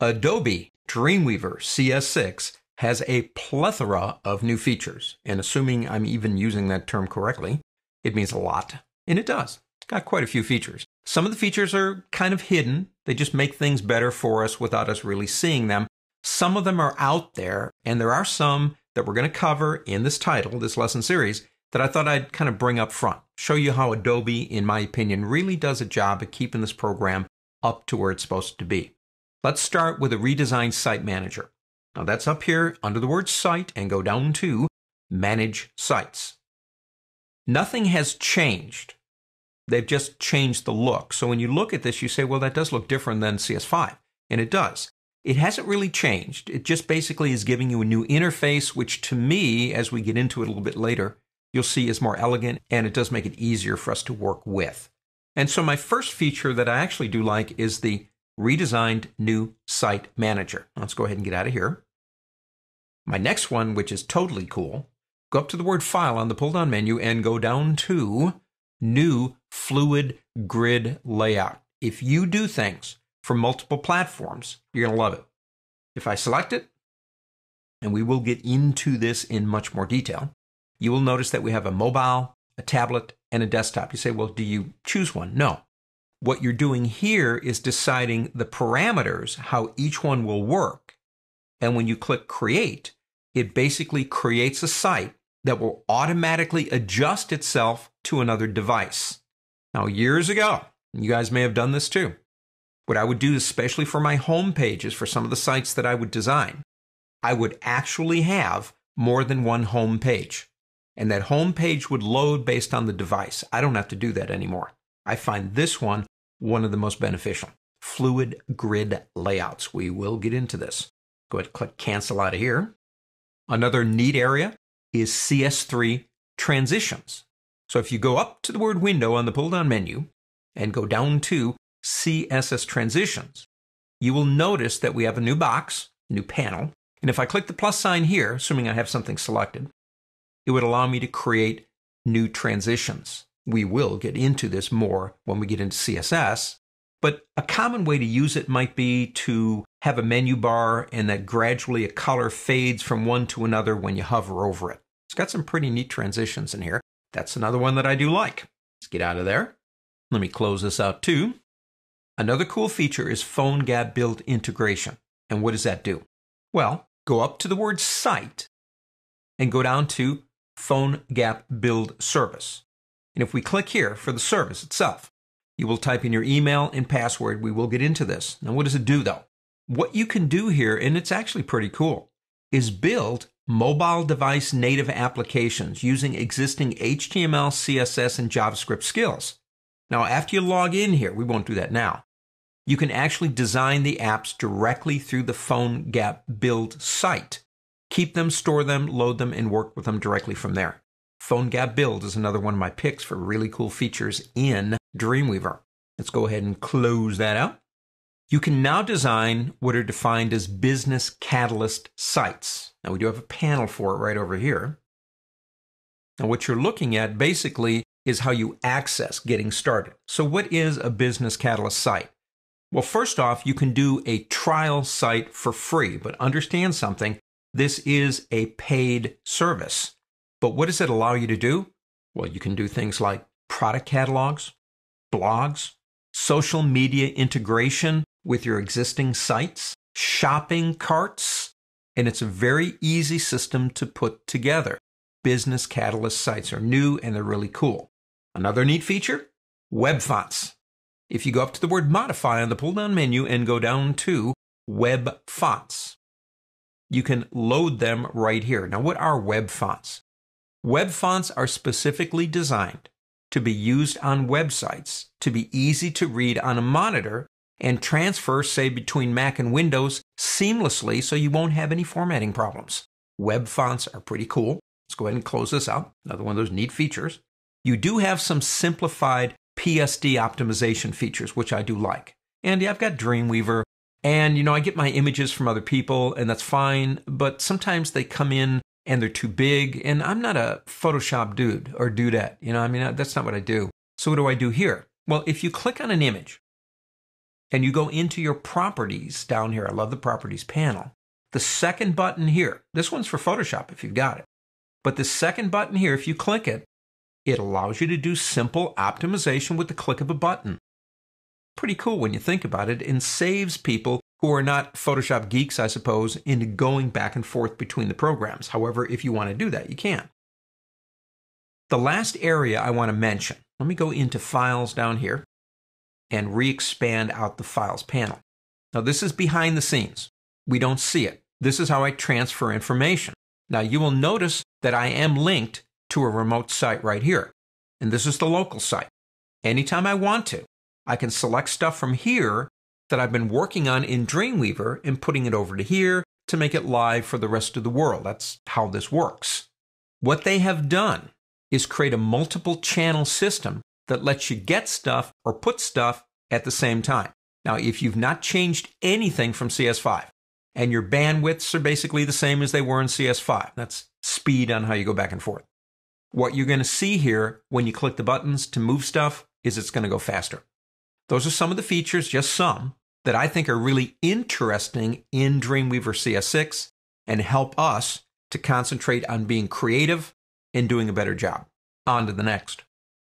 Adobe Dreamweaver CS6 has a plethora of new features. And assuming I'm even using that term correctly, it means a lot. And it does. It's got quite a few features. Some of the features are kind of hidden, they just make things better for us without us really seeing them. Some of them are out there, and there are some that we're going to cover in this title, this lesson series, that I thought I'd kind of bring up front, show you how Adobe, in my opinion, really does a job at keeping this program up to where it's supposed to be. Let's start with a redesigned site manager. Now that's up here under the word site and go down to manage sites. Nothing has changed. They've just changed the look. So when you look at this, you say, well, that does look different than CS5. And it does. It hasn't really changed. It just basically is giving you a new interface, which to me, as we get into it a little bit later, you'll see is more elegant and it does make it easier for us to work with. And so my first feature that I actually do like is the redesigned new site manager. Let's go ahead and get out of here. My next one, which is totally cool, go up to the word file on the pull down menu and go down to new fluid grid layout. If you do things for multiple platforms, you're going to love it. If I select it, and we will get into this in much more detail, you will notice that we have a mobile, a tablet, and a desktop. You say, well, do you choose one? No. What you're doing here is deciding the parameters, how each one will work. And when you click create, it basically creates a site that will automatically adjust itself to another device. Now, years ago, you guys may have done this too. What I would do, especially for my home pages, for some of the sites that I would design, I would actually have more than one home page. And that home page would load based on the device. I don't have to do that anymore. I find this one one of the most beneficial. Fluid grid layouts. We will get into this. Go ahead, click cancel out of here. Another neat area is CS3 transitions. So if you go up to the word window on the pull down menu and go down to CSS transitions, you will notice that we have a new box, new panel. And if I click the plus sign here, assuming I have something selected, it would allow me to create new transitions. We will get into this more when we get into CSS. But a common way to use it might be to have a menu bar and that gradually a color fades from one to another when you hover over it. It's got some pretty neat transitions in here. That's another one that I do like. Let's get out of there. Let me close this out too. Another cool feature is PhoneGap built integration. And what does that do? Well, go up to the word site and go down to PhoneGap build service. And if we click here for the service itself, you will type in your email and password. We will get into this. Now, what does it do though? What you can do here, and it's actually pretty cool, is build mobile device native applications using existing HTML, CSS, and JavaScript skills. Now, after you log in here, we won't do that now. You can actually design the apps directly through the PhoneGap build site. Keep them, store them, load them, and work with them directly from there. PhoneGap Build is another one of my picks for really cool features in Dreamweaver. Let's go ahead and close that out. You can now design what are defined as business catalyst sites. Now we do have a panel for it right over here. Now what you're looking at basically is how you access getting started. So what is a business catalyst site? Well, first off, you can do a trial site for free, but understand something. This is a paid service. But what does it allow you to do? Well, you can do things like product catalogs, blogs, social media integration with your existing sites, shopping carts, and it's a very easy system to put together. Business Catalyst sites are new and they're really cool. Another neat feature web fonts. If you go up to the word modify on the pull down menu and go down to web fonts, you can load them right here. Now, what are web fonts? Web fonts are specifically designed to be used on websites, to be easy to read on a monitor, and transfer, say, between Mac and Windows seamlessly so you won't have any formatting problems. Web fonts are pretty cool. Let's go ahead and close this out. Another one of those neat features. You do have some simplified PSD optimization features, which I do like. And yeah, I've got Dreamweaver, and you know, I get my images from other people, and that's fine, but sometimes they come in and they're too big. And I'm not a Photoshop dude or dudette. You know, I mean, that's not what I do. So what do I do here? Well, if you click on an image and you go into your properties down here, I love the properties panel. The second button here, this one's for Photoshop if you've got it. But the second button here, if you click it, it allows you to do simple optimization with the click of a button. Pretty cool when you think about it and saves people who are not Photoshop geeks, I suppose, into going back and forth between the programs. However, if you want to do that, you can. The last area I want to mention, let me go into Files down here and re-expand out the Files panel. Now this is behind the scenes. We don't see it. This is how I transfer information. Now you will notice that I am linked to a remote site right here. And this is the local site. Anytime I want to, I can select stuff from here that I've been working on in Dreamweaver and putting it over to here to make it live for the rest of the world. That's how this works. What they have done is create a multiple channel system that lets you get stuff or put stuff at the same time. Now, if you've not changed anything from CS5 and your bandwidths are basically the same as they were in CS5, that's speed on how you go back and forth. What you're going to see here when you click the buttons to move stuff is it's going to go faster. Those are some of the features, just some, that I think are really interesting in Dreamweaver CS6 and help us to concentrate on being creative and doing a better job. On to the next.